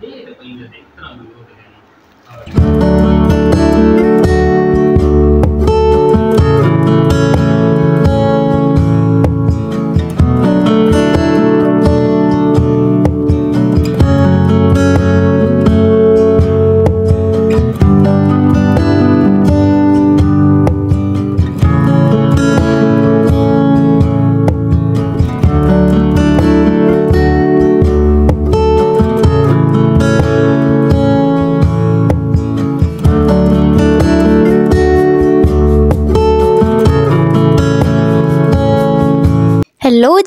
da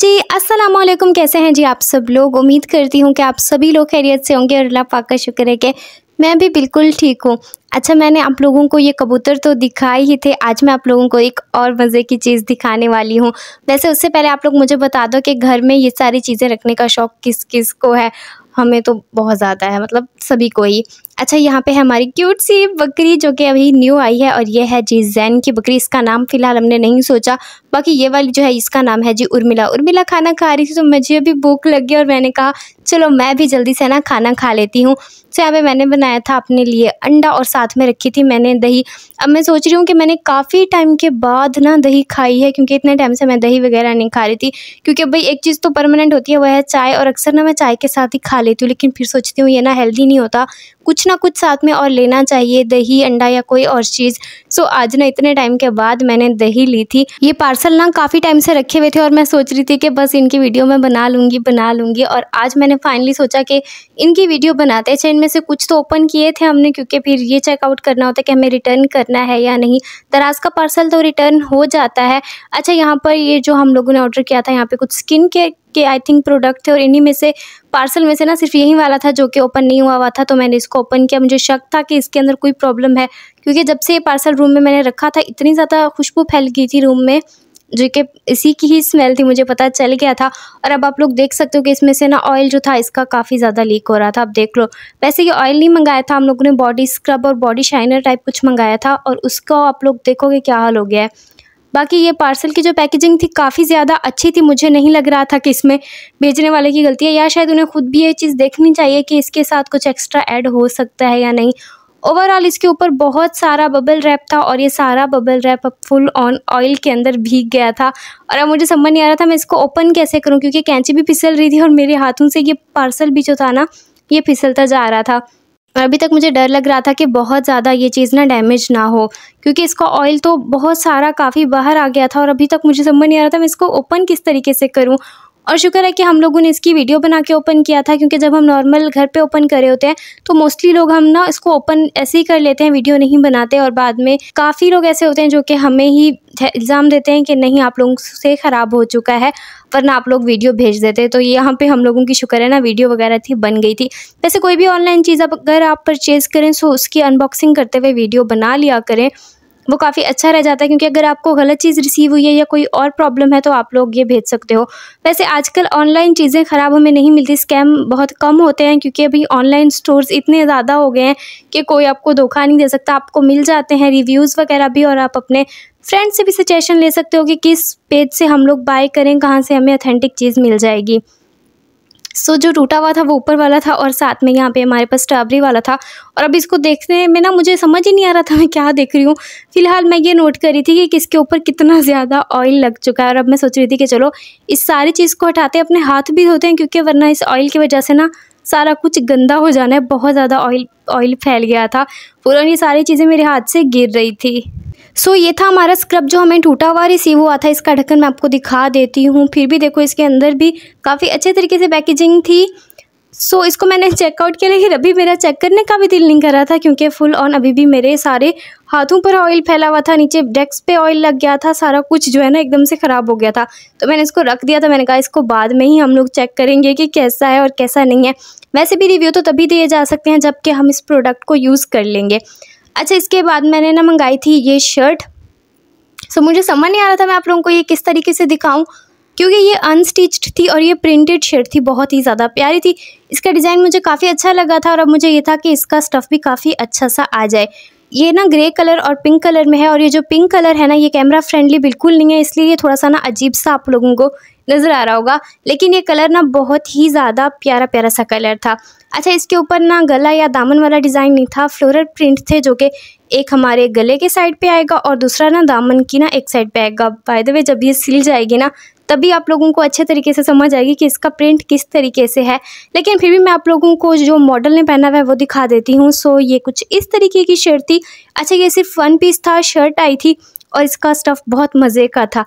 जी अस्सलाम वालेकुम कैसे हैं जी आप सब लोग उम्मीद करती हूँ कि आप सभी लोग खैरियत से होंगे और अल्लाह पाक का शुक्र है कि मैं भी बिल्कुल ठीक हूँ अच्छा मैंने आप लोगों को ये कबूतर तो दिखाए ही थे आज मैं आप लोगों को एक और मज़े की चीज़ दिखाने वाली हूँ वैसे उससे पहले आप लोग मुझे बता दो कि घर में ये सारी चीज़ें रखने का शौक़ किस किस को है हमें तो बहुत ज़्यादा है मतलब सभी को ही अच्छा यहाँ पे है हमारी क्यूट सी बकरी जो कि अभी न्यू आई है और ये है जी जैन की बकरी इसका नाम फ़िलहाल हमने नहीं सोचा बाकी ये वाली जो है इसका नाम है जी उर्मिला उर्मिला खाना खा रही थी तो मुझे अभी भूख लग गई और मैंने कहा चलो मैं भी जल्दी से ना खाना खा लेती हूँ तो यहाँ पे मैंने बनाया था अपने लिए अंडा और साथ में रखी थी मैंने दही अब मैं सोच रही हूँ कि मैंने काफ़ी टाइम के बाद ना दही खाई है क्योंकि इतने टाइम से मैं दही वगैरह नहीं खा रही थी क्योंकि भाई एक चीज़ तो परमानेंट होती है वह है चाय और अक्सर ना मैं चाय के साथ ही खा लेती हूँ लेकिन फिर सोचती हूँ ये ना हेल्दी नहीं होता कुछ ना कुछ साथ में और लेना चाहिए दही अंडा या कोई और चीज़ सो आज ना इतने टाइम के बाद मैंने दही ली थी ये पार्सल ना काफ़ी टाइम से रखे हुए थे और मैं सोच रही थी कि बस इनकी वीडियो मैं बना लूँगी बना लूँगी और आज मैंने फाइनली सोचा कि इनकी वीडियो बनाते अच्छा इनमें से कुछ तो ओपन किए थे हमने क्योंकि फिर ये चेकआउट करना होता है कि हमें रिटर्न करना है या नहीं दराज का पार्सल तो रिटर्न हो जाता है अच्छा यहाँ पर ये जो हम लोगों ने ऑर्डर किया था यहाँ पे कुछ स्किन के के आई थिंक प्रोडक्ट थे और इन्हीं में से पार्सल में से ना सिर्फ यही वाला था जो कि ओपन नहीं हुआ हुआ था तो मैंने इसको ओपन किया मुझे शक था कि इसके अंदर कोई प्रॉब्लम है क्योंकि जब से ये पार्सल रूम में मैंने रखा था इतनी ज़्यादा खुशबू फैल गई थी रूम में जो कि इसी की ही स्मेल थी मुझे पता चल गया था और अब आप लोग देख सकते हो कि इसमें से ना ऑयल जो था इसका काफ़ी ज़्यादा लीक हो रहा था आप देख लो वैसे ये ऑयल नहीं मंगाया था हम लोगों ने बॉडी स्क्रब और बॉडी शाइनर टाइप कुछ मंगाया था और उसका आप लोग देखोगे क्या हाल हो गया है बाकी ये पार्सल की जो पैकेजिंग थी काफ़ी ज़्यादा अच्छी थी मुझे नहीं लग रहा था कि इसमें भेजने वाले की गलती है या शायद उन्हें खुद भी ये चीज़ देखनी चाहिए कि इसके साथ कुछ एक्स्ट्रा ऐड हो सकता है या नहीं ओवरऑल इसके ऊपर बहुत सारा बबल रैप था और ये सारा बबल रैप अब फुल ऑन ऑयल के अंदर भीग गया था और अब मुझे समझ नहीं आ रहा था मैं इसको ओपन कैसे करूँ क्योंकि कैंची भी फिसल रही थी और मेरे हाथों से ये पार्सल भी जो था ना ये फिसलता जा रहा था अभी तक मुझे डर लग रहा था कि बहुत ज़्यादा ये चीज़ ना डैमेज ना हो क्योंकि इसका ऑयल तो बहुत सारा काफ़ी बाहर आ गया था और अभी तक मुझे समझ नहीं आ रहा था मैं इसको ओपन किस तरीके से करूँ और शुक्र है कि हम लोगों ने इसकी वीडियो बना के ओपन किया था क्योंकि जब हम नॉर्मल घर पे ओपन करे होते हैं तो मोस्टली लोग हम ना इसको ओपन ऐसे ही कर लेते हैं वीडियो नहीं बनाते और बाद में काफ़ी लोग ऐसे होते हैं जो कि हमें ही इल्ज़ाम देते हैं कि नहीं आप लोगों से ख़राब हो चुका है वरना आप लोग वीडियो भेज देते तो यहाँ पे हम लोगों की शुक्र है ना वीडियो वगैरह थी बन गई थी वैसे कोई भी ऑनलाइन चीज़ अगर आप परचेज़ करें सो उसकी अनबॉक्सिंग करते हुए वीडियो बना लिया करें वो काफ़ी अच्छा रह जाता है क्योंकि अगर आपको गलत चीज़ रिसीव हुई है या कोई और प्रॉब्लम है तो आप लोग ये भेज सकते हो वैसे आजकल ऑनलाइन चीज़ें ख़राब हमें नहीं मिलती स्कैम बहुत कम होते हैं क्योंकि अभी ऑनलाइन स्टोर्स इतने ज़्यादा हो गए हैं कि कोई आपको धोखा नहीं दे सकता आपको मिल जाते हैं रिव्यूज़ वगैरह भी और आप अपने फ्रेंड से भी सजेशन ले सकते हो कि किस पेज से हम लोग बाय करें कहाँ से हमें अथेंटिक चीज़ मिल जाएगी सो जो टूटा हुआ था वो ऊपर वाला था और साथ में यहाँ पे हमारे पास स्ट्रॉबेरी वाला था और अब इसको देखने में ना मुझे समझ ही नहीं आ रहा था मैं क्या देख रही हूँ फिलहाल मैं ये नोट कर रही थी कि किसके ऊपर कितना ज़्यादा ऑयल लग चुका है और अब मैं सोच रही थी कि चलो इस सारी चीज़ को हटाते अपने हाथ भी धोते हैं क्योंकि वरना इस ऑयल की वजह से ना सारा कुछ गंदा हो जाना है बहुत ज़्यादा ऑयल ऑयल फैल गया था पूरा ये सारी चीज़ें मेरे हाथ से गिर रही थी सो ये था हमारा स्क्रब जो हमें टूटा हुआ रिसीव हुआ था इसका ढक्कन मैं आपको दिखा देती हूँ फिर भी देखो इसके अंदर भी काफ़ी अच्छे तरीके से पैकेजिंग थी सो so, इसको मैंने चेकआउट किया लेकिन अभी मेरा चेक करने का भी दिल नहीं कर रहा था क्योंकि फुल ऑन अभी भी मेरे सारे हाथों पर ऑयल फैला हुआ था नीचे डेस्क पे ऑयल लग गया था सारा कुछ जो है ना एकदम से ख़राब हो गया था तो मैंने इसको रख दिया था तो मैंने कहा इसको बाद में ही हम लोग चेक करेंगे कि कैसा है और कैसा नहीं है वैसे भी रिव्यू तो तभी दिए जा सकते हैं जबकि हम इस प्रोडक्ट को यूज़ कर लेंगे अच्छा इसके बाद मैंने ना मंगाई थी ये शर्ट सो मुझे समझ नहीं आ रहा था मैं आप लोगों को ये किस तरीके से दिखाऊँ क्योंकि ये अनस्टिच्ड थी और ये प्रिंटेड शर्ट थी बहुत ही ज़्यादा प्यारी थी इसका डिज़ाइन मुझे काफ़ी अच्छा लगा था और अब मुझे ये था कि इसका स्टफ़ भी काफ़ी अच्छा सा आ जाए ये ना ग्रे कलर और पिंक कलर में है और ये जो पिंक कलर है ना ये कैमरा फ्रेंडली बिल्कुल नहीं है इसलिए ये थोड़ा सा ना अजीब सा आप लोगों को नज़र आ रहा होगा लेकिन ये कलर ना बहुत ही ज़्यादा प्यारा प्यारा सा कलर था अच्छा इसके ऊपर ना गला या दामन वाला डिज़ाइन नहीं था फ्लोरल प्रिंट थे जो कि एक हमारे गले के साइड पे आएगा और दूसरा ना दामन की ना एक साइड पे आएगा बाय द वे जब ये सिल जाएगी ना तभी आप लोगों को अच्छे तरीके से समझ आएगी कि इसका प्रिंट किस तरीके से है लेकिन फिर भी मैं आप लोगों को जो मॉडल ने पहना हुआ है वो दिखा देती हूँ सो ये कुछ इस तरीके की शर्ट थी अच्छा ये सिर्फ वन पीस था शर्ट आई थी और इसका स्टफ़ बहुत मज़े का था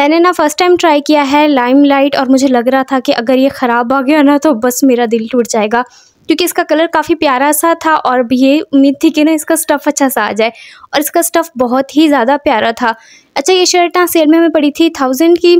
मैंने ना फ़र्स्ट टाइम ट्राई किया है लाइम लाइट और मुझे लग रहा था कि अगर ये ख़राब आ गया ना तो बस मेरा दिल टूट जाएगा क्योंकि इसका कलर काफ़ी प्यारा सा था और ये उम्मीद थी कि ना इसका स्टफ़ अच्छा सा आ जाए और इसका स्टफ़ बहुत ही ज़्यादा प्यारा था अच्छा ये शर्ट ना सेल में हमें पड़ी थी थाउजेंड की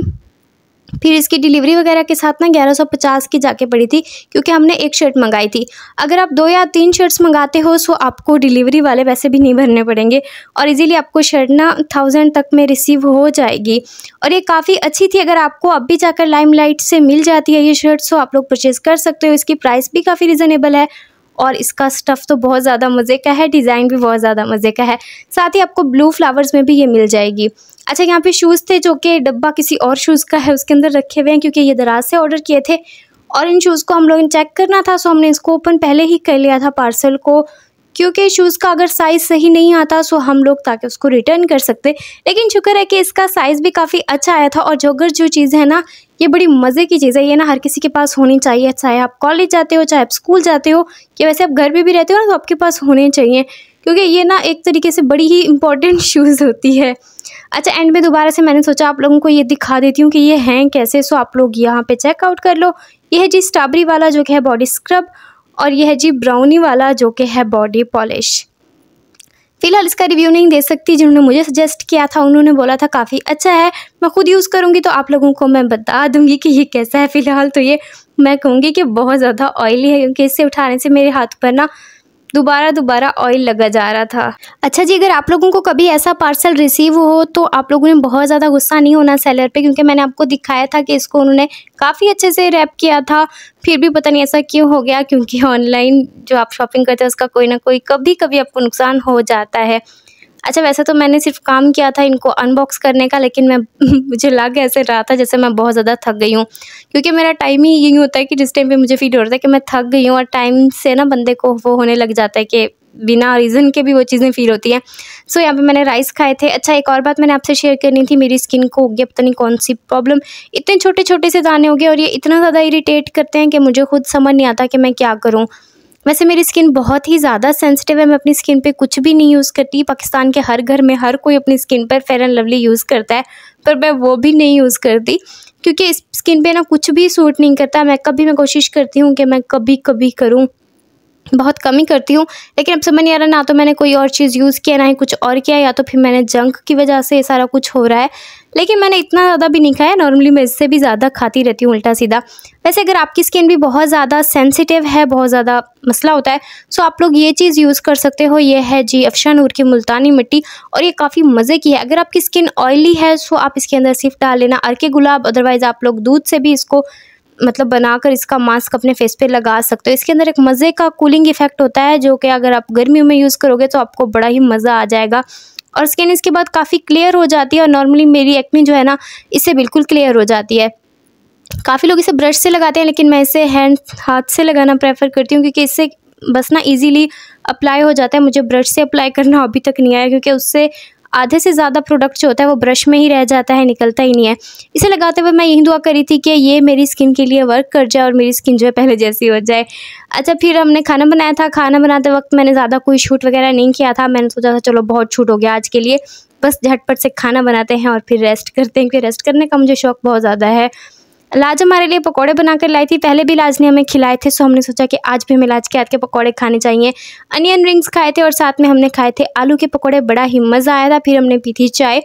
फिर इसकी डिलीवरी वगैरह के साथ ना 1150 की जाके पड़ी थी क्योंकि हमने एक शर्ट मंगाई थी अगर आप दो या तीन शर्ट्स मंगाते हो सो आपको डिलीवरी वाले पैसे भी नहीं भरने पड़ेंगे और इजीली आपको शर्ट ना थाउजेंड तक में रिसीव हो जाएगी और ये काफ़ी अच्छी थी अगर आपको अब भी जाकर लाइम से मिल जाती है ये शर्ट सो आप लोग परचेज़ कर सकते हो इसकी प्राइस भी काफ़ी रिजनेबल है और इसका स्टफ़ तो बहुत ज़्यादा मज़े का है डिज़ाइन भी बहुत ज़्यादा मज़े का है साथ ही आपको ब्लू फ्लावर्स में भी ये मिल जाएगी अच्छा यहाँ पे शूज़ थे जो कि डब्बा किसी और शूज़ का है उसके अंदर रखे हुए हैं क्योंकि ये दराज से ऑर्डर किए थे और इन शूज़ को हम लोग चेक करना था सो हमने इसको ओपन पहले ही कर लिया था पार्सल को क्योंकि शूज़ का अगर साइज़ सही नहीं आता सो हम लोग ताकि उसको रिटर्न कर सकते लेकिन शुक्र है कि इसका साइज़ भी काफ़ी अच्छा आया था और जोगर जो चीज़ है ना ये बड़ी मज़े की चीज़ है ये ना हर किसी के पास होनी चाहिए चाहे आप कॉलेज जाते हो चाहे आप स्कूल जाते हो कि वैसे आप घर पर भी रहते हो ना तो आपके पास होने चाहिए क्योंकि ये ना एक तरीके से बड़ी ही इंपॉर्टेंट शूज़ होती है अच्छा एंड में दोबारा से मैंने सोचा आप लोगों को ये दिखा देती हूँ कि ये हैं कैसे सो आप लोग यहाँ पे चेकआउट कर लो ये है जी स्ट्राबरी वाला जो कि है बॉडी स्क्रब और यह है जी ब्राउनी वाला जो कि है बॉडी पॉलिश फिलहाल इसका रिव्यू नहीं दे सकती जिन्होंने मुझे सजेस्ट किया था उन्होंने बोला था काफ़ी अच्छा है मैं खुद यूज़ करूँगी तो आप लोगों को मैं बता दूँगी कि ये कैसा है फ़िलहाल तो ये मैं कहूँगी कि बहुत ज़्यादा ऑयली है क्योंकि इससे उठाने से मेरे हाथ पर ना दोबारा दोबारा ऑयल लगा जा रहा था अच्छा जी अगर आप लोगों को कभी ऐसा पार्सल रिसीव हो तो आप लोगों ने बहुत ज़्यादा गुस्सा नहीं होना सेलर पे क्योंकि मैंने आपको दिखाया था कि इसको उन्होंने काफ़ी अच्छे से रैप किया था फिर भी पता नहीं ऐसा क्यों हो गया क्योंकि ऑनलाइन जो आप शॉपिंग करते हैं उसका कोई ना कोई कभी कभी आपको नुकसान हो जाता है अच्छा वैसे तो मैंने सिर्फ काम किया था इनको अनबॉक्स करने का लेकिन मैं मुझे लग ऐसे रहा था जैसे मैं बहुत ज़्यादा थक गई हूँ क्योंकि मेरा टाइम ही यही होता है कि जिस टाइम पर मुझे फील हो रहा है कि मैं थक गई हूँ और टाइम से ना बंदे को वो होने लग जाता है कि बिना रीज़न के भी वो चीज़ें फील होती हैं सो so, यहाँ पे मैंने राइस खाए थे अच्छा एक और बात मैंने आपसे शेयर करनी थी मेरी स्किन को हो गया पता नहीं कौन सी प्रॉब्लम इतने छोटे छोटे से दाने हो गए और ये इतना ज़्यादा इरीटेट करते हैं कि मुझे खुद समझ नहीं आता कि मैं क्या करूँ वैसे मेरी स्किन बहुत ही ज़्यादा सेंसिटिव है मैं अपनी स्किन पे कुछ भी नहीं यूज़ करती पाकिस्तान के हर घर में हर कोई अपनी स्किन पर फेयर एंड लवली यूज़ करता है पर मैं वो भी नहीं यूज़ करती क्योंकि इस स्किन पे ना कुछ भी सूट नहीं करता मैं कभी मैं कोशिश करती हूँ कि मैं कभी कभी करूँ बहुत कम ही करती हूँ लेकिन अब समझ नहीं आ रहा ना तो मैंने कोई और चीज़ यूज़ किया ना ही कुछ और किया या तो फिर मैंने जंक की वजह से ये सारा कुछ हो रहा है लेकिन मैंने इतना ज़्यादा भी नहीं खाया नॉर्मली मैं इससे भी ज़्यादा खाती रहती हूँ उल्टा सीधा वैसे अगर आपकी स्किन भी बहुत ज़्यादा सेंसिटिव है बहुत ज़्यादा मसला होता है सो तो आप लोग ये चीज़ यूज़ कर सकते हो ये है जी अफशा नूर की मुल्तानी मिट्टी और ये काफ़ी मज़े की है अगर आपकी स्किन ऑयली है सो तो आप इसके अंदर सिर्फ डाल लेना अर्के गुलाब अदरवाइज़ आप लोग दूध से भी इसको मतलब बनाकर इसका मास्क अपने फेस पे लगा सकते हो इसके अंदर एक मज़े का कूलिंग इफेक्ट होता है जो कि अगर आप गर्मियों में यूज़ करोगे तो आपको बड़ा ही मज़ा आ जाएगा और स्किन इसके बाद काफ़ी क्लियर हो जाती है और नॉर्मली मेरी एक्मी जो है ना इससे बिल्कुल क्लियर हो जाती है काफ़ी लोग इसे ब्रश से लगाते हैं लेकिन मैं इसे हैंड हाथ से लगाना प्रेफर करती हूँ क्योंकि इससे बस ना इजीली अप्लाई हो जाता है मुझे ब्रश से अप्लाई करना अभी तक नहीं आया क्योंकि उससे आधे से ज़्यादा प्रोडक्ट जो होता है वो ब्रश में ही रह जाता है निकलता ही नहीं है इसे लगाते हुए मैं यही दुआ करी थी कि ये मेरी स्किन के लिए वर्क कर जाए और मेरी स्किन जो है पहले जैसी हो जाए अच्छा फिर हमने खाना बनाया था खाना बनाते वक्त मैंने ज़्यादा कोई शूट वगैरह नहीं किया था मैंने सोचा था चलो बहुत छूट हो गया आज के लिए बस झटपट से खाना बनाते हैं और फिर रेस्ट करते हैं क्योंकि रेस्ट करने का मुझे शौक़ बहुत ज़्यादा है लाज हमारे लिए पकौड़े बना कर लाई थी पहले भी लाज ने हमें खिलाए थे सो हमने सोचा कि आज भी हमें लाज के हाथ के पकौड़े खाने चाहिए अनियन रिंग्स खाए थे और साथ में हमने खाए थे आलू के पकौड़े बड़ा ही मज़ा आया था फिर हमने पी थी चाय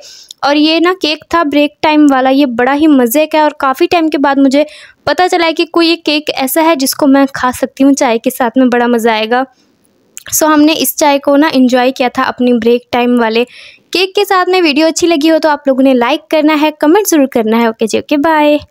और ये ना केक था ब्रेक टाइम वाला ये बड़ा ही मज़े का है और काफ़ी टाइम के बाद मुझे पता चला है कि कोई ये केक ऐसा है जिसको मैं खा सकती हूँ चाय के साथ में बड़ा मज़ा आएगा सो so, हमने इस चाय को ना इन्जॉय किया था अपनी ब्रेक टाइम वाले केक के साथ में वीडियो अच्छी लगी हो तो आप लोगों ने लाइक करना है कमेंट ज़रूर करना है ओके जी ओके बाय